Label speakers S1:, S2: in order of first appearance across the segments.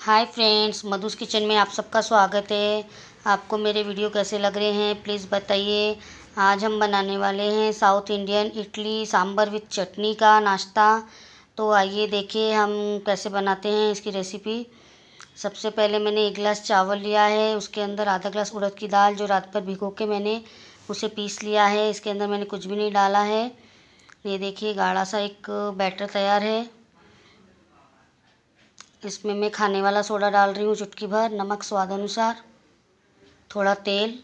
S1: hi friends मधुस kitchen में आप सबका स्वागत है आपको मेरे वीडियो कैसे लग रहे हैं प्लीज़ बताइए आज हम बनाने वाले हैं south Indian idli sambar with chutney का नाश्ता तो आइए देखिए हम कैसे बनाते हैं इसकी रेसिपी सबसे पहले मैंने एक गिलास चावल लिया है उसके अंदर आधा गिलास उड़द की दाल जो रात पर भिगो के मैंने उसे पीस लिया है इसके अंदर मैंने कुछ भी नहीं डाला है ये देखिए गाढ़ा सा एक बैटर तैयार है इसमें मैं खाने वाला सोडा डाल रही हूँ चुटकी भर नमक स्वाद अनुसार थोड़ा तेल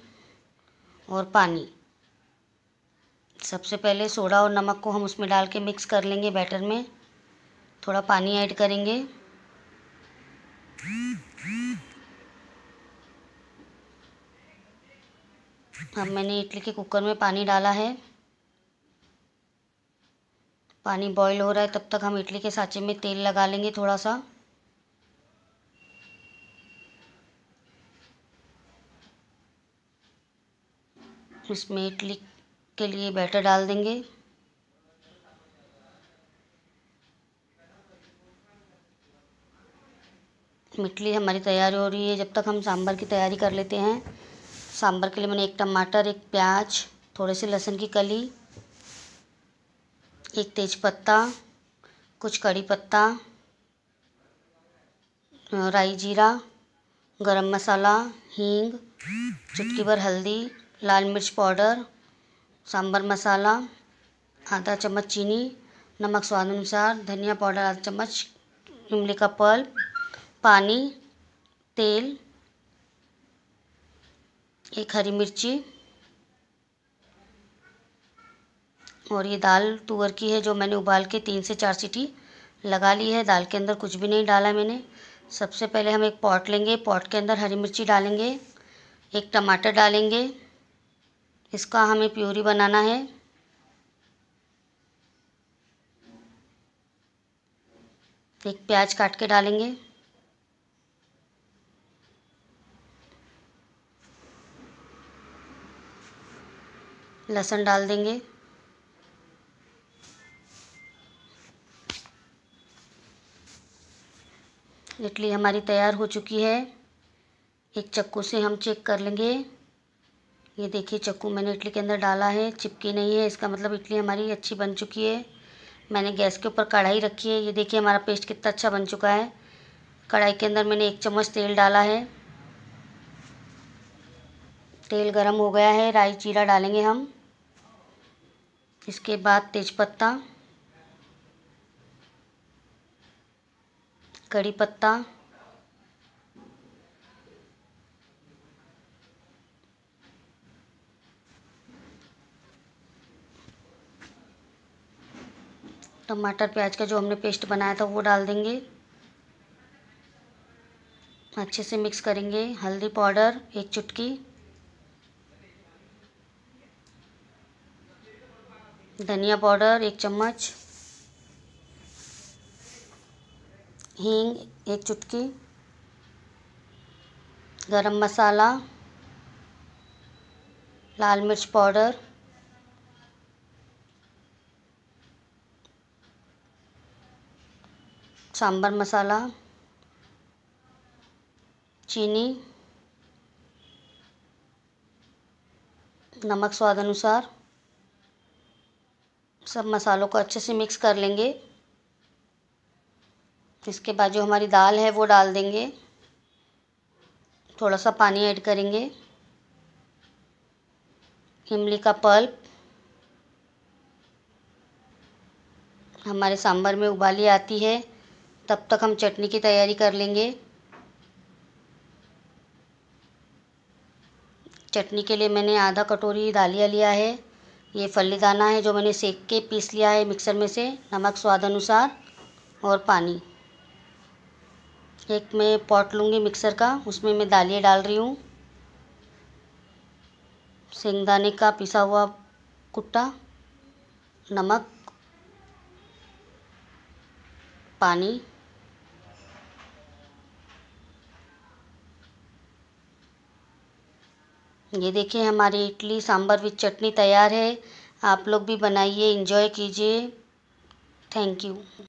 S1: और पानी सबसे पहले सोडा और नमक को हम उसमें डाल के मिक्स कर लेंगे बैटर में थोड़ा पानी ऐड करेंगे अब मैंने इडली के कुकर में पानी डाला है पानी बॉईल हो रहा है तब तक हम इडली के सांचे में तेल लगा लेंगे थोड़ा सा उसमें इडली के लिए बैटर डाल देंगे मिटली हमारी तैयारी हो रही है जब तक हम सांभर की तैयारी कर लेते हैं सांभर के लिए मैंने एक टमाटर एक प्याज थोड़े से लहसुन की कली एक तेज पत्ता कुछ कड़ी पत्ता राई जीरा गरम मसाला हींग चुटकी भर हल्दी लाल मिर्च पाउडर सांभर मसाला आधा चम्मच चीनी नमक स्वाद अनुसार धनिया पाउडर आधा चम्मच इमली का पल्प पानी तेल एक हरी मिर्ची और ये दाल तुअर की है जो मैंने उबाल के तीन से चार सीटी लगा ली है दाल के अंदर कुछ भी नहीं डाला मैंने सबसे पहले हम एक पॉट लेंगे पॉट के अंदर हरी मिर्ची डालेंगे एक टमाटर डालेंगे इसका हमें प्यूरी बनाना है एक प्याज काट के डालेंगे लहसुन डाल देंगे इडली हमारी तैयार हो चुकी है एक चक्कू से हम चेक कर लेंगे ये देखिए चक्कू मैंने इडली के अंदर डाला है चिपकी नहीं है इसका मतलब इडली हमारी अच्छी बन चुकी है मैंने गैस के ऊपर कढ़ाई रखी है ये देखिए हमारा पेस्ट कितना अच्छा बन चुका है कढ़ाई के अंदर मैंने एक चम्मच तेल डाला है तेल गरम हो गया है राई जीरा डालेंगे हम इसके बाद तेज़पत्ता कड़ी पत्ता टमाटर प्याज का जो हमने पेस्ट बनाया था वो डाल देंगे अच्छे से मिक्स करेंगे हल्दी पाउडर एक चुटकी धनिया पाउडर एक चम्मच हींग एक चुटकी गरम मसाला लाल मिर्च पाउडर सांबर मसाला चीनी नमक स्वाद अनुसार सब मसालों को अच्छे से मिक्स कर लेंगे इसके बाद जो हमारी दाल है वो डाल देंगे थोड़ा सा पानी ऐड करेंगे इमली का पल्प हमारे सांभर में उबाली आती है तब तक हम चटनी की तैयारी कर लेंगे चटनी के लिए मैंने आधा कटोरी दालिया लिया है ये फली दाना है जो मैंने सेक के पीस लिया है मिक्सर में से नमक स्वाद अनुसार और पानी एक मैं पॉट लूँगी मिक्सर का उसमें मैं दालिया डाल रही हूँ सेंगदाने का पिसा हुआ कुट्टा नमक पानी ये देखिए हमारी इडली सांभर विथ चटनी तैयार है आप लोग भी बनाइए इंजॉय कीजिए थैंक यू